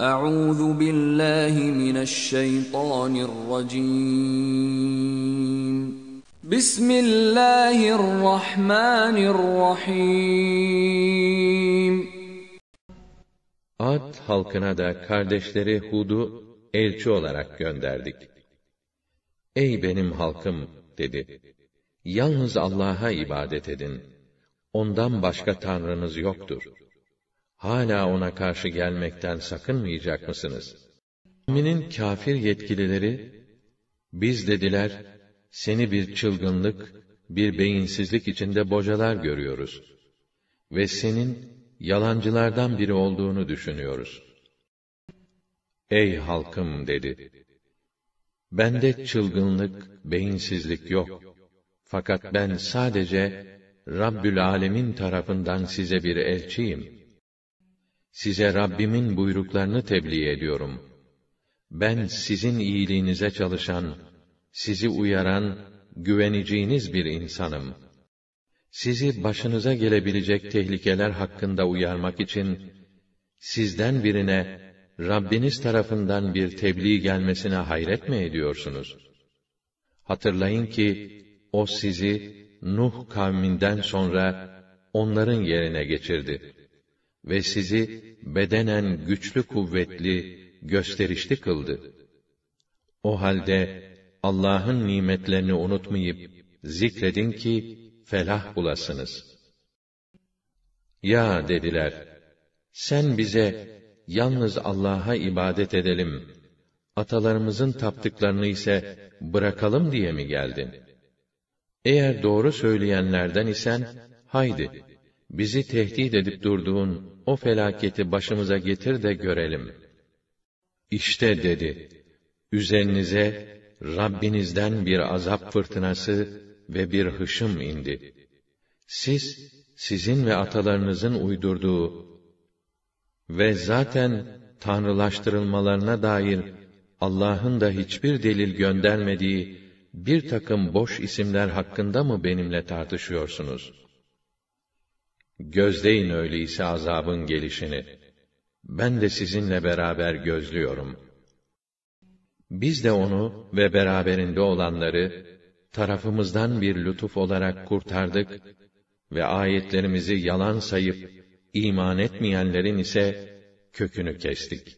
Euzu billahi mineşşeytanirracim. Bismillahirrahmanirrahim. Ad halkına da kardeşleri Hud'u elçi olarak gönderdik. Ey benim halkım dedi. Yalnız Allah'a ibadet edin. Ondan başka tanrınız yoktur.'' hala ona karşı gelmekten sakınmayacak mısınız? Müminin kafir yetkilileri, biz dediler, seni bir çılgınlık, bir beyinsizlik içinde bocalar görüyoruz. Ve senin yalancılardan biri olduğunu düşünüyoruz. Ey halkım dedi. Bende çılgınlık, beyinsizlik yok. Fakat ben sadece Rabbül Alemin tarafından size bir elçiyim.'' size Rabbimin buyruklarını tebliğ ediyorum. Ben sizin iyiliğinize çalışan, sizi uyaran, güveneceğiniz bir insanım. Sizi başınıza gelebilecek tehlikeler hakkında uyarmak için sizden birine Rabbiniz tarafından bir tebliğ gelmesine hayret mi ediyorsunuz? Hatırlayın ki o sizi Nuh kavminden sonra onların yerine geçirdi ve sizi bedenen güçlü kuvvetli, gösterişli kıldı. O halde Allah'ın nimetlerini unutmayıp zikredin ki felah bulasınız. Ya dediler, sen bize yalnız Allah'a ibadet edelim, atalarımızın taptıklarını ise bırakalım diye mi geldin? Eğer doğru söyleyenlerden isen, haydi, bizi tehdit edip durduğun o felaketi başımıza getir de görelim. İşte dedi, üzerinize Rabbinizden bir azap fırtınası ve bir hışım indi. Siz, sizin ve atalarınızın uydurduğu ve zaten tanrılaştırılmalarına dair Allah'ın da hiçbir delil göndermediği bir takım boş isimler hakkında mı benimle tartışıyorsunuz?' Gözleyin öyleyse azabın gelişini. Ben de sizinle beraber gözlüyorum. Biz de onu ve beraberinde olanları tarafımızdan bir lütuf olarak kurtardık ve ayetlerimizi yalan sayıp iman etmeyenlerin ise kökünü kestik.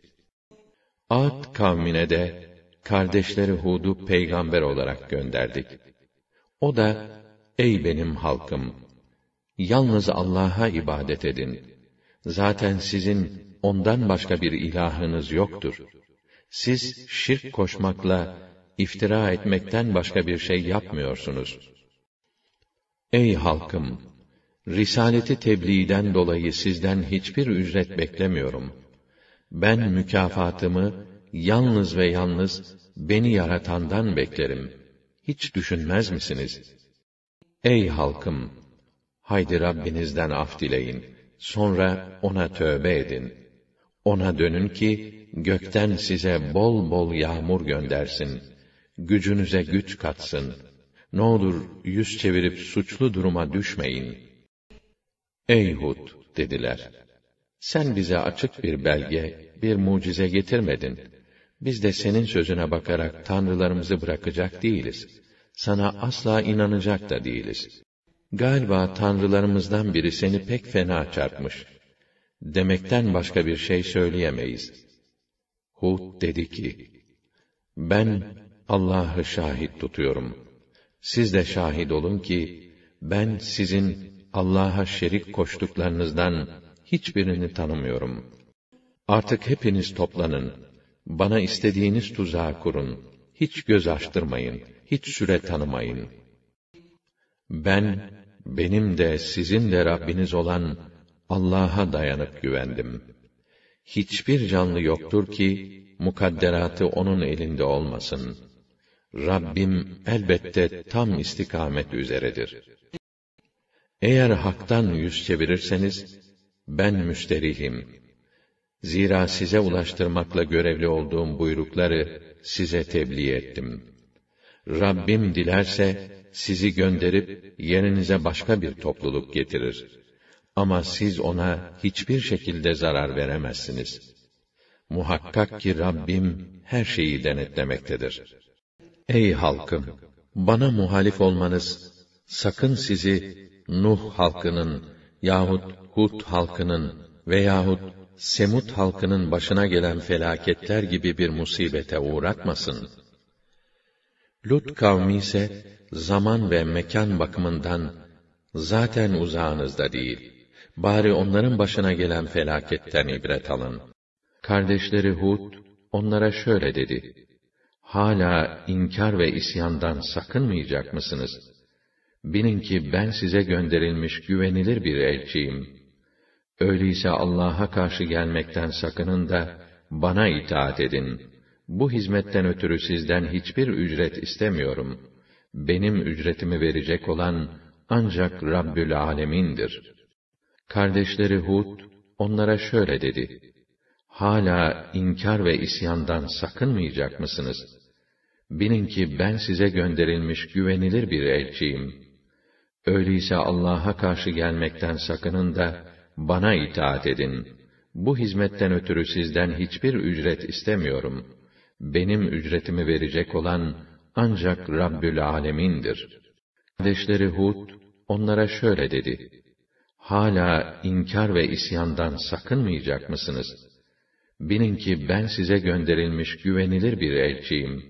Ad kavmine de kardeşleri Hud'u peygamber olarak gönderdik. O da ey benim halkım Yalnız Allah'a ibadet edin. Zaten sizin ondan başka bir ilahınız yoktur. Siz şirk koşmakla, iftira etmekten başka bir şey yapmıyorsunuz. Ey halkım! Risaleti tebliğden dolayı sizden hiçbir ücret beklemiyorum. Ben mükafatımı yalnız ve yalnız beni yaratandan beklerim. Hiç düşünmez misiniz? Ey halkım! Haydi Rabbinizden af dileyin. Sonra ona tövbe edin. Ona dönün ki gökten size bol bol yağmur göndersin. Gücünüze güç katsın. Ne olur yüz çevirip suçlu duruma düşmeyin. Ey Hud dediler. Sen bize açık bir belge, bir mucize getirmedin. Biz de senin sözüne bakarak tanrılarımızı bırakacak değiliz. Sana asla inanacak da değiliz galiba tanrılarımızdan biri seni pek fena çarpmış. Demekten başka bir şey söyleyemeyiz. Hud dedi ki, ben Allah'ı şahit tutuyorum. Siz de şahit olun ki, ben sizin Allah'a şerik koştuklarınızdan hiçbirini tanımıyorum. Artık hepiniz toplanın. Bana istediğiniz tuzağı kurun. Hiç göz açtırmayın. Hiç süre tanımayın. Ben benim de sizin de Rabbiniz olan Allah'a dayanıp güvendim. Hiçbir canlı yoktur ki mukadderatı onun elinde olmasın. Rabbim elbette tam istikamet üzeredir. Eğer haktan yüz çevirirseniz ben müsterihim. Zira size ulaştırmakla görevli olduğum buyrukları size tebliğ ettim.'' Rabbim dilerse sizi gönderip yerinize başka bir topluluk getirir. Ama siz ona hiçbir şekilde zarar veremezsiniz. Muhakkak ki Rabbim her şeyi denetlemektedir. Ey halkım! Bana muhalif olmanız, sakın sizi Nuh halkının yahut Hud halkının veyahut Semut halkının başına gelen felaketler gibi bir musibete uğratmasın.'' Lut kavmi ise zaman ve mekan bakımından zaten uzağınızda değil. Bari onların başına gelen felaketten ibret alın. Kardeşleri Hud onlara şöyle dedi: Hala inkar ve isyandan sakınmayacak mısınız? Bilin ki ben size gönderilmiş güvenilir bir elçiyim. Öyleyse Allah'a karşı gelmekten sakının da bana itaat edin bu hizmetten ötürü sizden hiçbir ücret istemiyorum. Benim ücretimi verecek olan ancak Rabbül Alemin'dir. Kardeşleri Hud, onlara şöyle dedi. Hala inkar ve isyandan sakınmayacak mısınız? Bilin ki ben size gönderilmiş güvenilir bir elçiyim. Öyleyse Allah'a karşı gelmekten sakının da bana itaat edin. Bu hizmetten ötürü sizden hiçbir ücret istemiyorum.'' benim ücretimi verecek olan ancak Rabbül Alemin'dir. Kardeşleri Hud, onlara şöyle dedi. Hala inkar ve isyandan sakınmayacak mısınız? Bilin ki ben size gönderilmiş güvenilir bir elçiyim.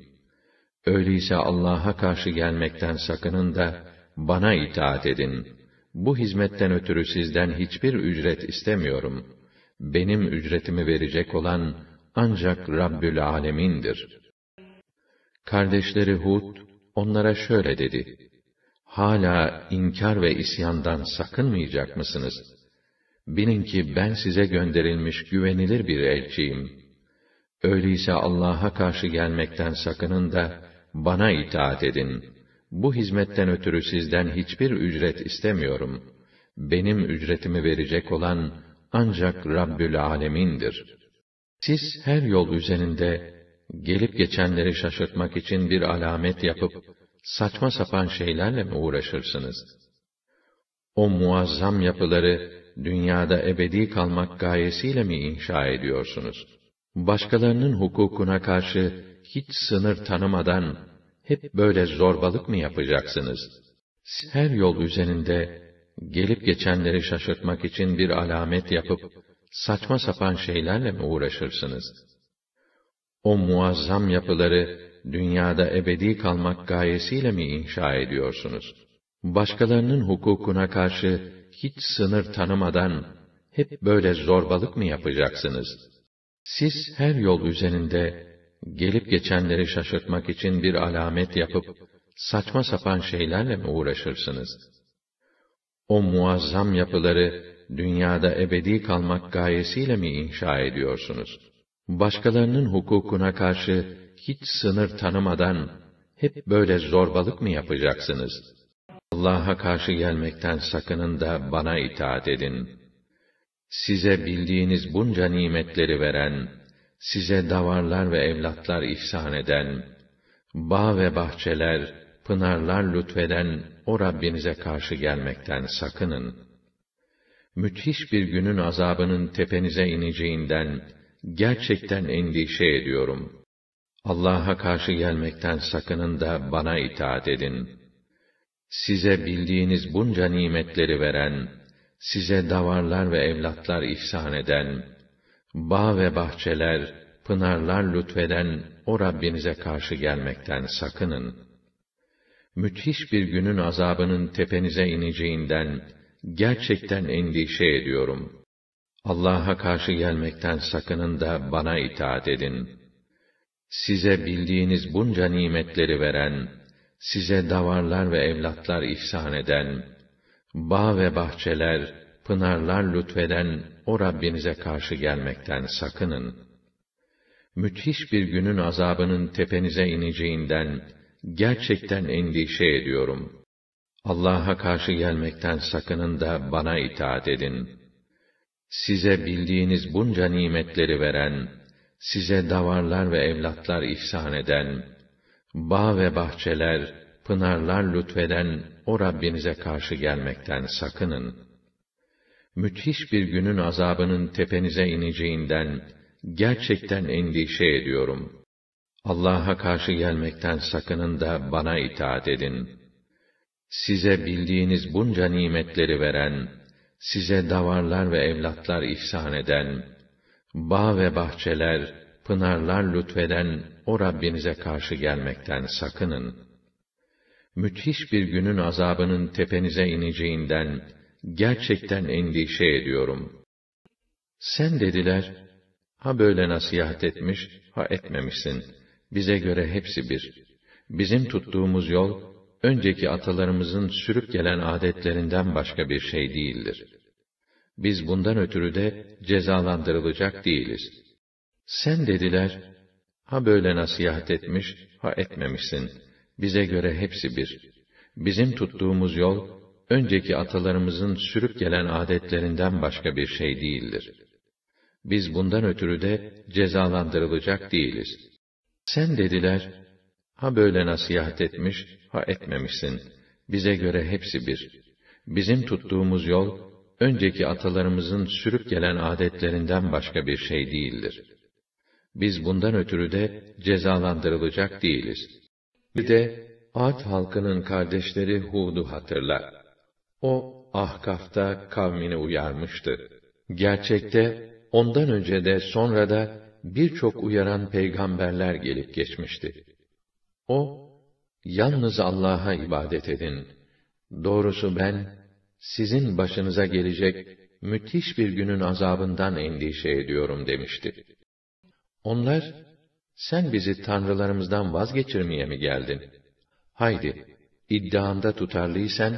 Öyleyse Allah'a karşı gelmekten sakının da bana itaat edin. Bu hizmetten ötürü sizden hiçbir ücret istemiyorum. Benim ücretimi verecek olan ancak Rabbül Alemin'dir. Kardeşleri Hud, onlara şöyle dedi. Hala inkar ve isyandan sakınmayacak mısınız? Bilin ki ben size gönderilmiş güvenilir bir elçiyim. Öyleyse Allah'a karşı gelmekten sakının da bana itaat edin. Bu hizmetten ötürü sizden hiçbir ücret istemiyorum. Benim ücretimi verecek olan ancak Rabbül Alemin'dir.'' Siz her yol üzerinde gelip geçenleri şaşırtmak için bir alamet yapıp saçma sapan şeylerle mi uğraşırsınız? O muazzam yapıları dünyada ebedi kalmak gayesiyle mi inşa ediyorsunuz? Başkalarının hukukuna karşı hiç sınır tanımadan hep böyle zorbalık mı yapacaksınız? Siz Her yol üzerinde gelip geçenleri şaşırtmak için bir alamet yapıp saçma sapan şeylerle mi uğraşırsınız? O muazzam yapıları dünyada ebedi kalmak gayesiyle mi inşa ediyorsunuz? Başkalarının hukukuna karşı hiç sınır tanımadan hep böyle zorbalık mı yapacaksınız? Siz her yol üzerinde gelip geçenleri şaşırtmak için bir alamet yapıp saçma sapan şeylerle mi uğraşırsınız? O muazzam yapıları dünyada ebedi kalmak gayesiyle mi inşa ediyorsunuz? Başkalarının hukukuna karşı hiç sınır tanımadan hep böyle zorbalık mı yapacaksınız? Allah'a karşı gelmekten sakının da bana itaat edin. Size bildiğiniz bunca nimetleri veren, size davarlar ve evlatlar ihsan eden, bağ ve bahçeler, pınarlar lütfeden o Rabbinize karşı gelmekten sakının.'' müthiş bir günün azabının tepenize ineceğinden gerçekten endişe ediyorum. Allah'a karşı gelmekten sakının da bana itaat edin. Size bildiğiniz bunca nimetleri veren, size davarlar ve evlatlar ihsan eden, bağ ve bahçeler, pınarlar lütfeden o Rabbinize karşı gelmekten sakının. Müthiş bir günün azabının tepenize ineceğinden gerçekten endişe ediyorum. Allah'a karşı gelmekten sakının da bana itaat edin. Size bildiğiniz bunca nimetleri veren, size davarlar ve evlatlar ihsan eden, bağ ve bahçeler, pınarlar lütfeden o Rabbinize karşı gelmekten sakının. Müthiş bir günün azabının tepenize ineceğinden gerçekten endişe ediyorum.'' Allah'a karşı gelmekten sakının da bana itaat edin. Size bildiğiniz bunca nimetleri veren, size davarlar ve evlatlar ihsan eden, bağ ve bahçeler, pınarlar lütfeden o Rabbinize karşı gelmekten sakının. Müthiş bir günün azabının tepenize ineceğinden gerçekten endişe ediyorum. Allah'a karşı gelmekten sakının da bana itaat edin.'' size bildiğiniz bunca nimetleri veren, size davarlar ve evlatlar ihsan eden, bağ ve bahçeler, pınarlar lütfeden o Rabbinize karşı gelmekten sakının. Müthiş bir günün azabının tepenize ineceğinden gerçekten endişe ediyorum. Sen dediler, ha böyle nasihat etmiş, ha etmemişsin. Bize göre hepsi bir. Bizim tuttuğumuz yol, önceki atalarımızın sürüp gelen adetlerinden başka bir şey değildir. Biz bundan ötürü de cezalandırılacak değiliz. Sen dediler, ha böyle nasihat etmiş, ha etmemişsin. Bize göre hepsi bir. Bizim tuttuğumuz yol, önceki atalarımızın sürüp gelen adetlerinden başka bir şey değildir. Biz bundan ötürü de cezalandırılacak değiliz. Sen dediler, Ha böyle nasihat etmiş, ha etmemişsin. Bize göre hepsi bir. Bizim tuttuğumuz yol, önceki atalarımızın sürüp gelen adetlerinden başka bir şey değildir. Biz bundan ötürü de cezalandırılacak değiliz. Bir de Ad halkının kardeşleri Hud'u hatırla. O, Ahkaf'ta kavmini uyarmıştı. Gerçekte, ondan önce de sonra da birçok uyaran peygamberler gelip geçmişti. O, yalnız Allah'a ibadet edin. Doğrusu ben, sizin başınıza gelecek müthiş bir günün azabından endişe ediyorum demişti. Onlar, sen bizi tanrılarımızdan vazgeçirmeye mi geldin? Haydi, iddianda tutarlıysan,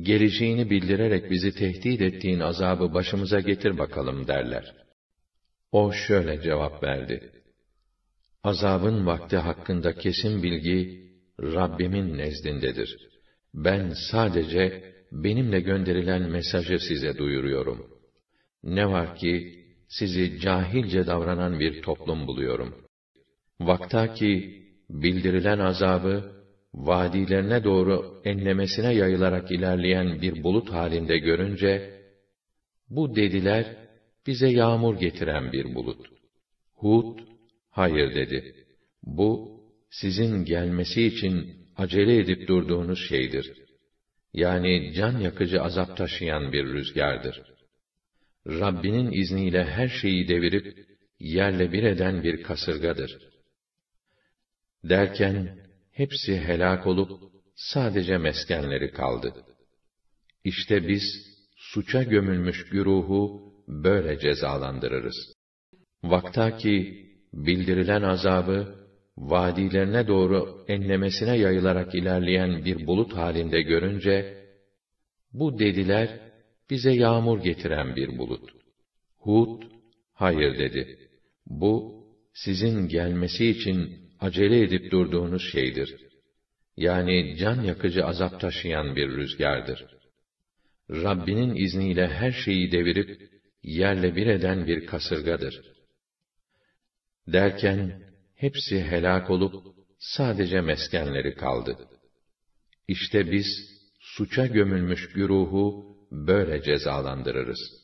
geleceğini bildirerek bizi tehdit ettiğin azabı başımıza getir bakalım derler. O şöyle cevap verdi. Azabın vakti hakkında kesin bilgi Rabbimin nezdindedir. Ben sadece benimle gönderilen mesajı size duyuruyorum. Ne var ki sizi cahilce davranan bir toplum buluyorum. Vaktaki bildirilen azabı vadilerine doğru enlemesine yayılarak ilerleyen bir bulut halinde görünce bu dediler bize yağmur getiren bir bulut. Hud Hayır dedi. Bu, sizin gelmesi için acele edip durduğunuz şeydir. Yani can yakıcı azap taşıyan bir rüzgardır. Rabbinin izniyle her şeyi devirip, yerle bir eden bir kasırgadır. Derken, hepsi helak olup, sadece meskenleri kaldı. İşte biz, suça gömülmüş güruhu, böyle cezalandırırız. Vaktaki bildirilen azabı vadilerine doğru enlemesine yayılarak ilerleyen bir bulut halinde görünce bu dediler bize yağmur getiren bir bulut. Hud hayır dedi. Bu sizin gelmesi için acele edip durduğunuz şeydir. Yani can yakıcı azap taşıyan bir rüzgardır. Rabbinin izniyle her şeyi devirip yerle bir eden bir kasırgadır.'' Derken hepsi helak olup sadece meskenleri kaldı. İşte biz suça gömülmüş güruhu böyle cezalandırırız.